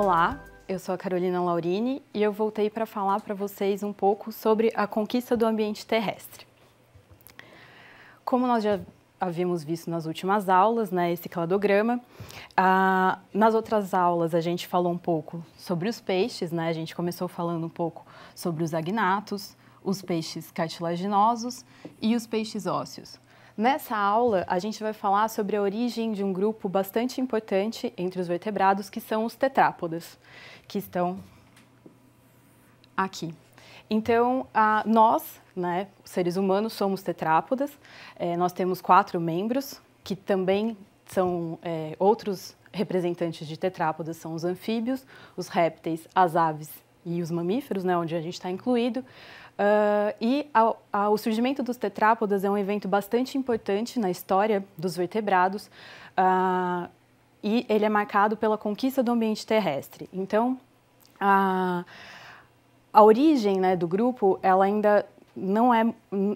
Olá, eu sou a Carolina Laurini e eu voltei para falar para vocês um pouco sobre a conquista do ambiente terrestre. Como nós já havíamos visto nas últimas aulas, né, esse cladograma, ah, nas outras aulas a gente falou um pouco sobre os peixes, né, a gente começou falando um pouco sobre os agnatos, os peixes cartilaginosos e os peixes ósseos. Nessa aula, a gente vai falar sobre a origem de um grupo bastante importante entre os vertebrados, que são os tetrápodas, que estão aqui. Então, a, nós, né, seres humanos, somos tetrápodas. É, nós temos quatro membros, que também são é, outros representantes de tetrápodas, são os anfíbios, os répteis, as aves e os mamíferos, né, onde a gente está incluído. Uh, e ao, ao, o surgimento dos tetrápodas é um evento bastante importante na história dos vertebrados uh, e ele é marcado pela conquista do ambiente terrestre. Então, a, a origem né, do grupo ela ainda não é hum,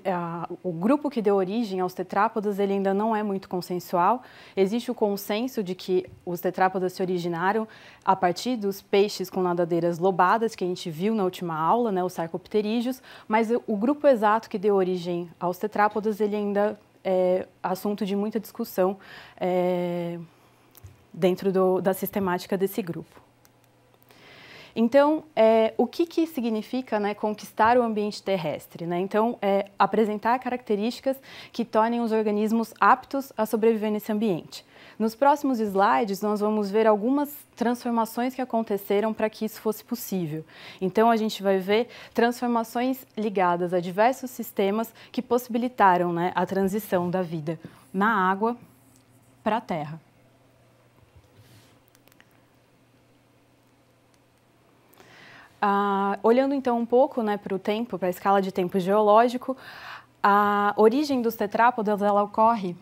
o grupo que deu origem aos tetrápodas ele ainda não é muito consensual. Existe o consenso de que os tetrápodas se originaram a partir dos peixes com nadadeiras lobadas que a gente viu na última aula, né, os sarcopterígios mas o grupo exato que deu origem aos tetrápodas ele ainda é assunto de muita discussão é, dentro do, da sistemática desse grupo. Então, é, o que, que significa né, conquistar o ambiente terrestre? Né? Então, é, apresentar características que tornem os organismos aptos a sobreviver nesse ambiente. Nos próximos slides, nós vamos ver algumas transformações que aconteceram para que isso fosse possível. Então, a gente vai ver transformações ligadas a diversos sistemas que possibilitaram né, a transição da vida na água para a terra. Ah, olhando então um pouco né, para o tempo, para a escala de tempo geológico, a origem dos tetrápodos ela ocorre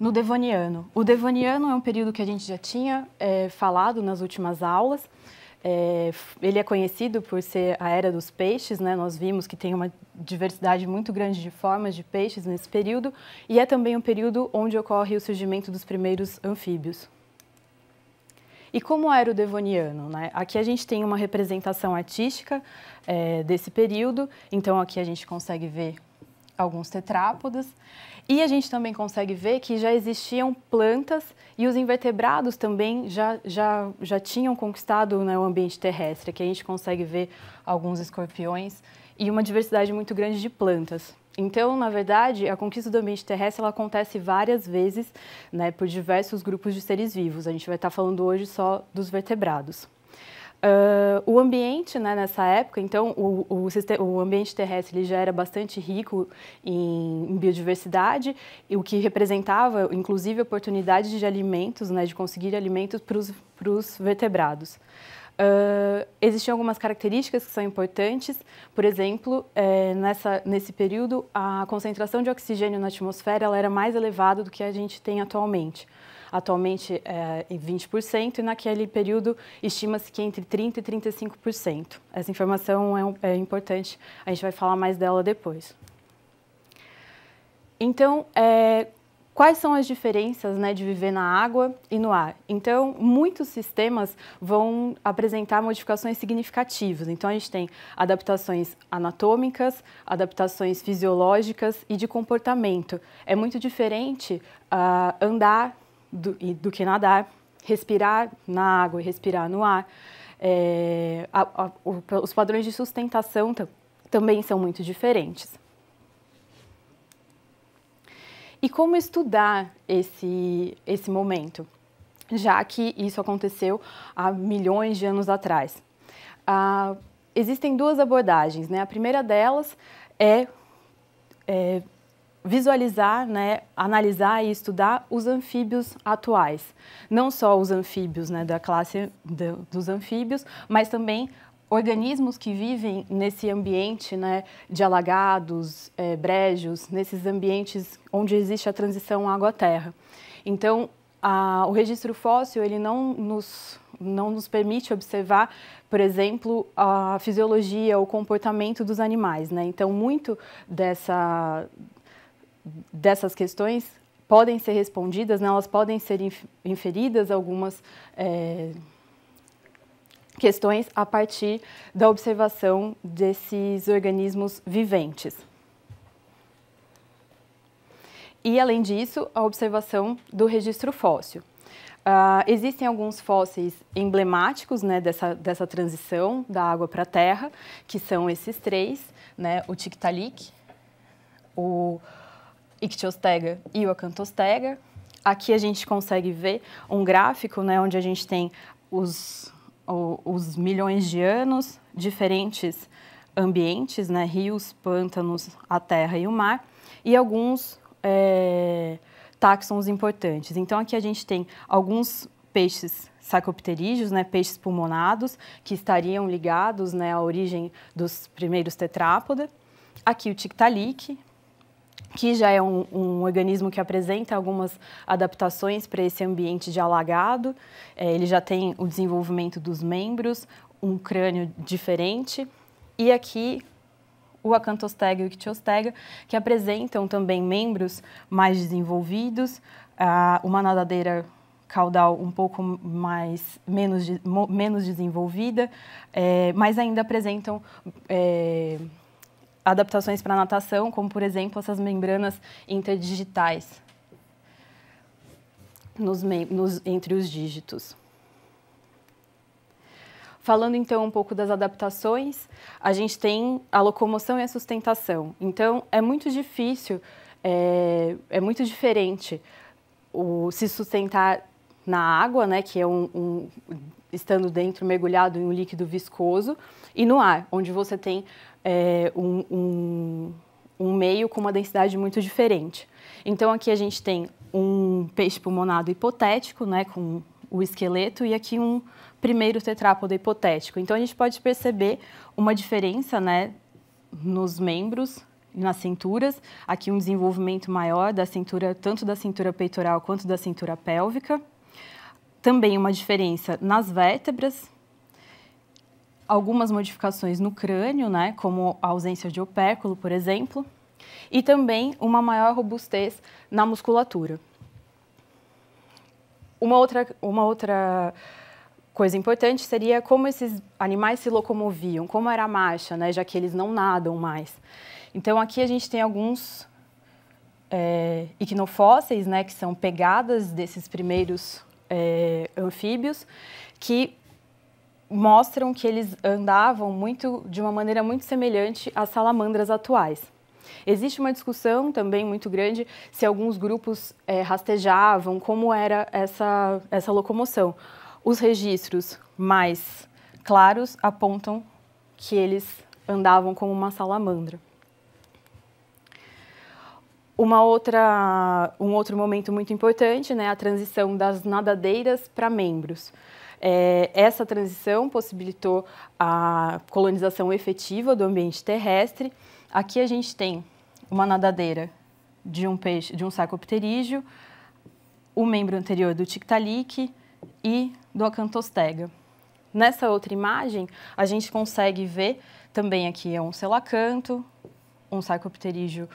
no Devoniano. O Devoniano é um período que a gente já tinha é, falado nas últimas aulas. É, ele é conhecido por ser a era dos peixes, né? Nós vimos que tem uma diversidade muito grande de formas de peixes nesse período e é também um período onde ocorre o surgimento dos primeiros anfíbios. E como era o devoniano? Né? Aqui a gente tem uma representação artística é, desse período, então aqui a gente consegue ver alguns tetrápodos. E a gente também consegue ver que já existiam plantas e os invertebrados também já, já, já tinham conquistado né, o ambiente terrestre. Aqui a gente consegue ver alguns escorpiões e uma diversidade muito grande de plantas. Então, na verdade, a conquista do ambiente terrestre ela acontece várias vezes né, por diversos grupos de seres vivos. A gente vai estar falando hoje só dos vertebrados. Uh, o ambiente né, nessa época, então, o, o, o, ambiente terrestre ele já era bastante rico em, em biodiversidade, o que representava, inclusive, oportunidades de alimentos, né, de conseguir alimentos para os vertebrados. Uh, ah, existiam algumas características que são importantes, por exemplo, é, nessa, nesse período a concentração de oxigênio na atmosfera ela era mais elevada do que a gente tem atualmente. Atualmente é em 20% e naquele período estima-se que entre 30% e 35%. Essa informação é, é importante, a gente vai falar mais dela depois. Então, é, quais são as diferenças né, de viver na água e no ar. Então, muitos sistemas vão apresentar modificações significativas. Então, a gente tem adaptações anatômicas, adaptações fisiológicas e de comportamento. É muito diferente uh, andar do, do que nadar, respirar na água e respirar no ar. É, a, a, os padrões de sustentação também são muito diferentes. E como estudar esse, esse momento, já que isso aconteceu há milhões de anos atrás? Ah, existem duas abordagens, né? A primeira delas é, é visualizar, né, analisar e estudar os anfíbios atuais. Não só os anfíbios né, da classe de, dos anfíbios, mas também organismos que vivem nesse ambiente né, de alagados, é, brejos, nesses ambientes onde existe a transição água-terra. Então, a, o registro fóssil ele não nos não nos permite observar, por exemplo, a fisiologia, o comportamento dos animais. Né? Então, muito dessa, dessas questões podem ser respondidas, né? elas podem ser inferidas algumas. É, questões a partir da observação desses organismos viventes. E, além disso, a observação do registro fóssil. Uh, existem alguns fósseis emblemáticos né, dessa, dessa transição da água para a terra, que são esses três, né, o Tiktaalik, o Ictiostega e o Acantostega. Aqui a gente consegue ver um gráfico né, onde a gente tem os, o, os milhões de anos, diferentes ambientes, né, rios, pântanos, a terra e o mar, e alguns é, táxons importantes. Então aqui a gente tem alguns peixes sarcopterídeos, né, peixes pulmonados, que estariam ligados né, à origem dos primeiros tetrápoda. Aqui o Tiktaalik, que já é um, um, organismo que apresenta algumas adaptações para esse ambiente de alagado. É, ele já tem o desenvolvimento dos membros, um crânio diferente. E aqui o acantostega e o ictiostega, que apresentam também membros mais desenvolvidos, uma nadadeira caudal um pouco mais menos, menos desenvolvida, é, mas ainda apresentam é, adaptações para natação, como por exemplo essas membranas interdigitais nos, nos, entre os dígitos. Falando então um pouco das adaptações, a gente tem a locomoção e a sustentação. Então é muito difícil, é, é muito diferente o se sustentar na água, né, que é um, um estando dentro, mergulhado em um líquido viscoso, e no ar, onde você tem é, um, um, um meio com uma densidade muito diferente. Então aqui a gente tem um peixe pulmonado hipotético, né, com o esqueleto, e aqui um primeiro tetrápodo hipotético. Então a gente pode perceber uma diferença, né, nos membros nas cinturas, aqui um desenvolvimento maior da cintura, tanto da cintura peitoral quanto da cintura pélvica também uma diferença nas vértebras, algumas modificações no crânio, né, como a ausência de opérculo, por exemplo, e também uma maior robustez na musculatura. Uma outra, uma outra coisa importante seria como esses animais se locomoviam, como era a marcha, né, já que eles não nadam mais. Então aqui a gente tem alguns é, né, que são pegadas desses primeiros é, anfíbios que mostram que eles andavam muito de uma maneira muito semelhante às salamandras atuais. Existe uma discussão também muito grande se alguns grupos é, rastejavam, como era essa, essa locomoção. Os registros mais claros apontam que eles andavam como uma salamandra. Uma outra, um outro momento muito importante né, a transição das nadadeiras para membros. É, essa transição possibilitou a colonização efetiva do ambiente terrestre. Aqui a gente tem uma nadadeira de um peixe, de um sarcopterígeo, o membro anterior do Tiktaalik e do Acantostega. Nessa outra imagem, a gente consegue ver também aqui é um selacanto, um sarcopterígeo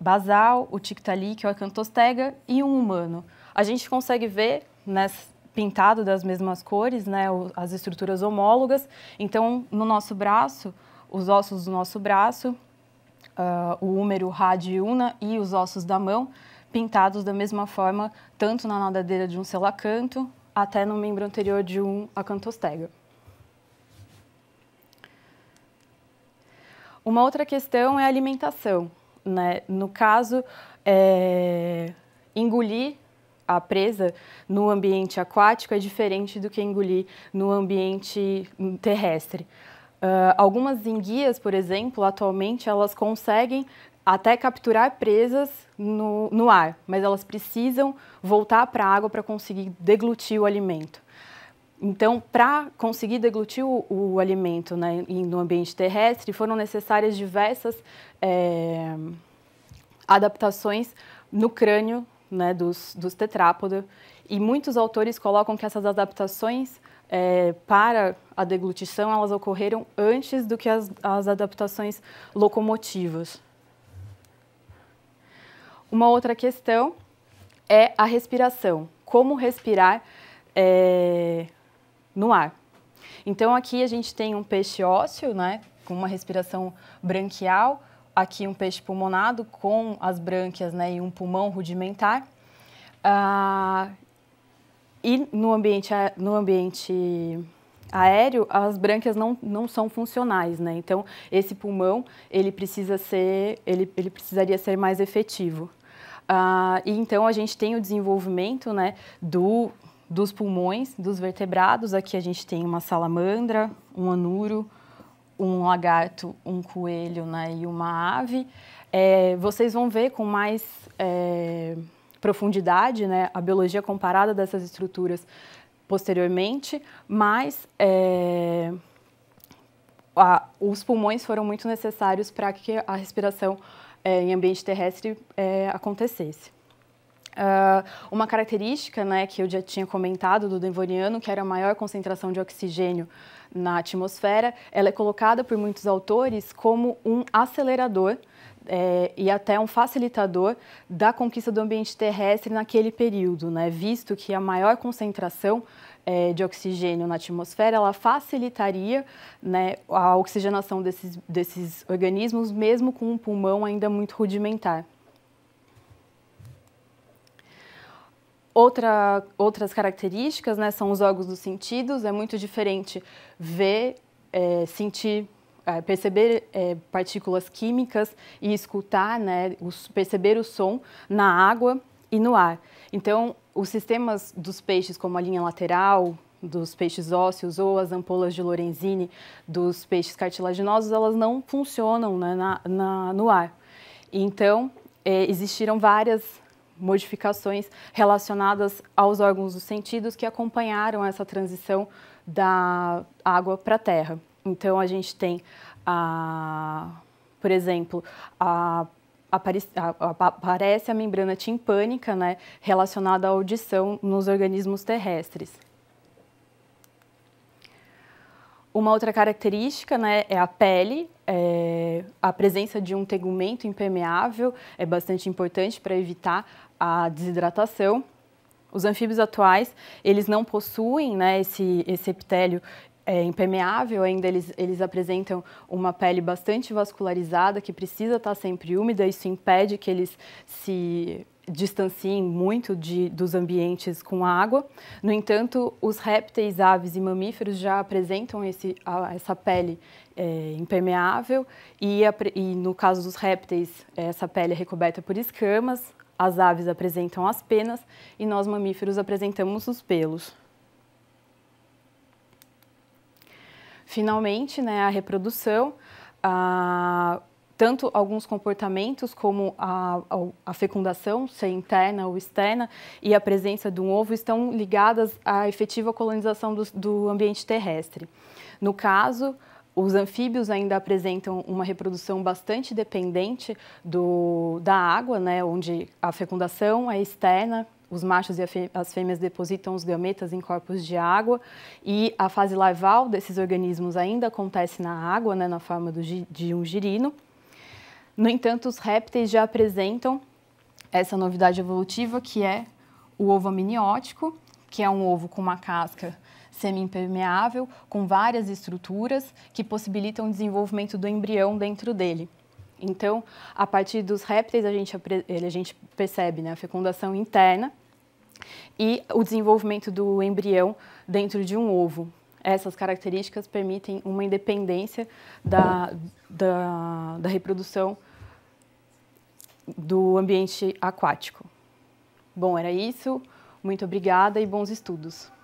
basal, o tictalic, é o acantostega e um humano. A gente consegue ver né, pintado das mesmas cores, né, as estruturas homólogas. Então, no nosso braço, os ossos do nosso braço, uh, o húmero, radiuna e os ossos da mão, pintados da mesma forma, tanto na nadadeira de um selacanto, até no membro anterior de um acantostega. Uma outra questão é a alimentação. Né? No caso, é, engolir a presa no ambiente aquático é diferente do que engolir no ambiente terrestre. Uh, algumas enguias, por exemplo, atualmente elas conseguem até capturar presas no, no ar, mas elas precisam voltar para a água para conseguir deglutir o alimento. Então, para conseguir deglutir o, o alimento né, no ambiente terrestre, foram necessárias diversas é, adaptações no crânio né, dos, dos E muitos autores colocam que essas adaptações é, para a deglutição elas ocorreram antes do que as, as adaptações locomotivas. Uma outra questão é a respiração. Como respirar é, no ar. Então aqui a gente tem um peixe ósseo, né, com uma respiração branquial, aqui um peixe pulmonado com as brânquias né, e um pulmão rudimentar. Ah, e no ambiente, no ambiente aéreo, as brânquias não, não são funcionais, né? Então, esse pulmão, ele precisa ser, ele, ele precisaria ser mais efetivo. Ah, e então, a gente tem o desenvolvimento né, do dos pulmões, dos vertebrados. Aqui a gente tem uma salamandra, um anuro, um lagarto, um coelho né, e uma ave. É, vocês vão ver com mais é, profundidade né, a biologia comparada dessas estruturas posteriormente, mas é, a, os pulmões foram muito necessários para que a respiração é, em ambiente terrestre é, acontecesse. Uh, uma característica né, que eu já tinha comentado do Devoniano, que era a maior concentração de oxigênio na atmosfera, ela é colocada por muitos autores como um acelerador é, e até um facilitador da conquista do ambiente terrestre naquele período, né, visto que a maior concentração eh, de oxigênio na atmosfera ela facilitaria né, a oxigenação desses, desses organismos, mesmo com um pulmão ainda muito rudimentar. Outra, outras características né, são os órgãos dos sentidos. É muito diferente ver, é, sentir, é, perceber é, partículas químicas e escutar, né, os, perceber o som na água e no ar. Então, os sistemas dos peixes, como a linha lateral, dos peixes ósseos ou as ampolas de Lorenzini dos peixes cartilaginosos, elas não funcionam né, na, na, no ar. Então, é, existiram várias modificações relacionadas aos órgãos dos sentidos que acompanharam essa transição da água para a terra. Então, a gente tem, a, por exemplo, a aparece a membrana timpânica, né, relacionada à audição nos organismos terrestres. Uma outra característica né, é a pele. É, a presença de um tegumento impermeável é bastante importante para evitar a desidratação. Os anfíbios atuais, eles não possuem né, esse, esse epitélio é, impermeável, ainda eles, eles apresentam uma pele bastante vascularizada, que precisa estar sempre úmida, isso impede que eles se distanciem muito de, dos ambientes com água. No entanto, os répteis, aves e mamíferos já apresentam esse, essa pele é, impermeável e, a, e, no caso dos répteis, essa pele é recoberta por escamas. As aves apresentam as penas e nós mamíferos apresentamos os pelos. Finalmente, né, a reprodução, tanto alguns comportamentos como a, a, fecundação, se é interna ou externa, e a presença de um ovo estão ligadas à efetiva colonização do, do ambiente terrestre. No caso, os anfíbios ainda apresentam uma reprodução bastante dependente do, da água, né, onde a fecundação é externa, os machos e as fêmeas depositam os gametas em corpos de água e a fase larval desses organismos ainda acontece na água, né, na forma do, de um girino. No entanto, os répteis já apresentam essa novidade evolutiva que é o ovo amniótico, que é um ovo com uma casca semi-impermeável, com várias estruturas que possibilitam o desenvolvimento do embrião dentro dele. Então, a partir dos répteis, a gente, a gente percebe né, a fecundação interna e o desenvolvimento do embrião dentro de um ovo. Essas características permitem uma independência da, da, da reprodução do ambiente aquático. Bom, era isso. Muito obrigada e bons estudos.